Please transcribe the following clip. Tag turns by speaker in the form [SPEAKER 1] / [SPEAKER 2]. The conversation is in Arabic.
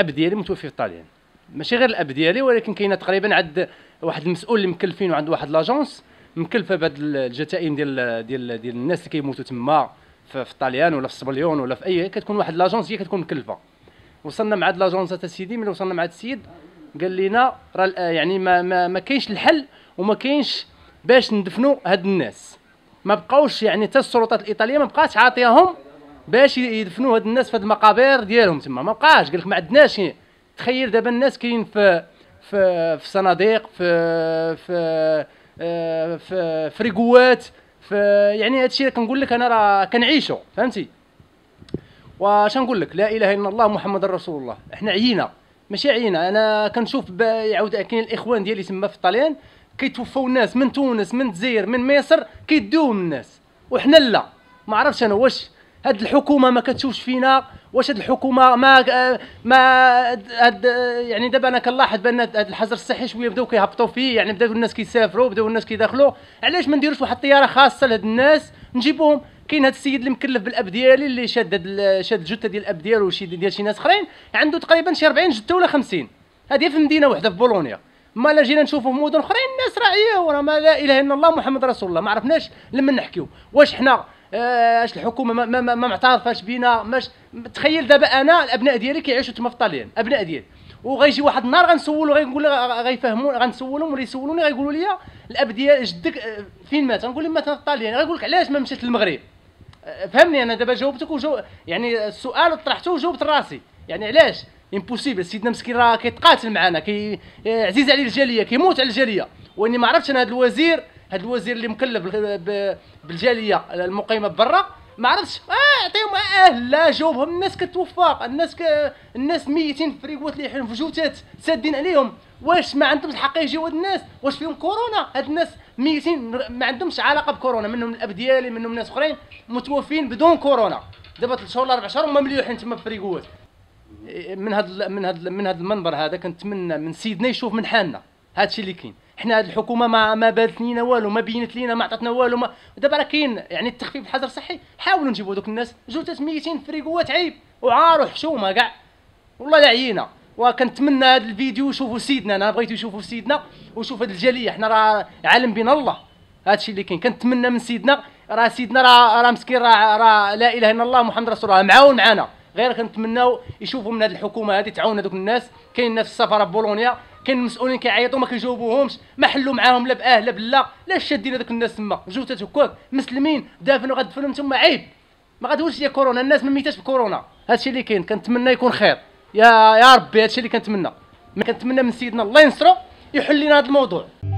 [SPEAKER 1] الاب ديالي متوفي في الطاليان ماشي غير الاب ديالي ولكن كاينه تقريبا عند واحد المسؤول اللي مكلفين عند واحد لاجونس مكلفه بهاد الجتائم ديال ديال ديال الناس اللي كيموتوا تما في, في الطاليان ولا في الصبليون ولا في اي كتكون واحد لاجونس هي كتكون مكلفه وصلنا مع هاد لاجونس حتى سيدي ملي وصلنا مع هاد السيد قال لنا راه يعني ما ما, ما كاينش الحل وما كاينش باش ندفنوا هاد الناس ما بقاوش يعني حتى السلطات الايطاليه ما بقاتش عاطياهم باش يدفنوا هاد الناس في هاد المقابر ديالهم تما ما بقاش قال لك ما عندناش تخيل دابا الناس كاين في في في صناديق في في آه، في فريقوات في يعني هادشي اللي كنقول لك انا راه كنعيشو فهمتي واش نقول لك لا اله الا الله محمد رسول الله احنا عيينا ماشي عيينا انا كنشوف يعاود كاين الاخوان ديالي تما في طليان كيتوفاو الناس من تونس من الجزائر من مصر كيدوهم الناس وحنا لا ما عرفتش انا واش هاد الحكومه ما كتشوفش فينا واش هاد الحكومه ما ما هاد يعني دابا انا كنلاحظ بان هاد الحجر الصحي شويه بداو كيهبطوا فيه يعني بداو الناس كيسافروا بداو الناس كيدخلوا علاش ما نديروش واحد الطياره خاصه لهاد الناس نجيبوهم كاين هاد السيد اللي مكلف بالاب ديالي اللي شاد هاد شاد الجثه ديال الاب ديالو وشي ديال شي ناس اخرين عنده تقريبا شي 40 جثه ولا 50 هذه في مدينه وحده في بولونيا ما لا جينا نشوفوا في مدن اخرين الناس راه ايه راه ما لا اله الا الله محمد رسول الله ما عرفناش لما نحكيو واش حنا آه، اش الحكومه ما, ما, ما معترفاش بينا مش تخيل دابا انا الابناء ديالي كيعيشوا تما في طاليان ابناء ديالي وغيجي واحد النهار غنسولو غنقول غيفهمو غنسولهم ولا يسولوني غيقولوا لي الاب ديال جدك آه، فين مات غنقول لهم مات في طاليان غيقول لك علاش ما مشيت للمغرب آه، فهمني انا دابا جاوبتك وجو يعني السؤال طرحته وجاوبت راسي يعني علاش امبوسيبل سيدنا مسكين راه كيتقاتل معنا كي عزيز عليه الجاليه كيموت على الجاليه واني ما عرفتش انا هذا الوزير هذا الوزير اللي مكلف بالجاليه المقيمه برا ما عرفتش اه عطيهم آه،, اه لا جاوبهم الناس كتوفاق الناس ك... الناس ميتين في ريكوات اللي في جوتات سادين عليهم واش ما عندهمش الحق يجيو هاد الناس واش فيهم كورونا هاد الناس ميتين ما عندهمش علاقه بكورونا منهم الاب ديالي منهم ناس اخرين متوفين بدون كورونا دابا 3 شهور ولا 4 شهور هما مليوحين تما في ريكوات إيه، من هاد من هاد من هاد المنبر هذا كنتمنى من سيدنا يشوف من حالنا هادشي اللي كاين حنا هاد الحكومه ما ما بانت لينا والو ما بينت لينا ما عطاتنا والو ما دابا راه كاين يعني التخفيف الحظر الصحي حاولوا نجيبوا دوك الناس جوج ميتين فريقوات عيب وعار وحشومه كاع والله لا عيينا وكنتمنى هذا الفيديو يشوفوا سيدنا انا بغيتو يشوفوا سيدنا وشوف هاد الجاليه حنا راه عالم بين الله هادشي اللي كاين كنتمنى من سيدنا راه سيدنا راه راه مسكين راه را لا اله الا الله محمد رسول الله معاون معانا غير كنتمناو يشوفوا من هذه الحكومه هذه تعاون هذوك الناس كاين الناس في السفاره بولونيا كاين المسؤولين كيعيطوا ما كيجاوبوهمش ما حلوا معاهم لا باه لا بلا لا شادين هذوك الناس تما جاو هكاك مسلمين دافنوا غدفنهم تما عيب ما غادوش يا كورونا الناس ما ميتاش بكورونا هادشي اللي كاين كنتمنى يكون خير يا يا ربي هادشي اللي كنتمنى ما كنتمنى من سيدنا الله ينصرو يحل لنا هذا الموضوع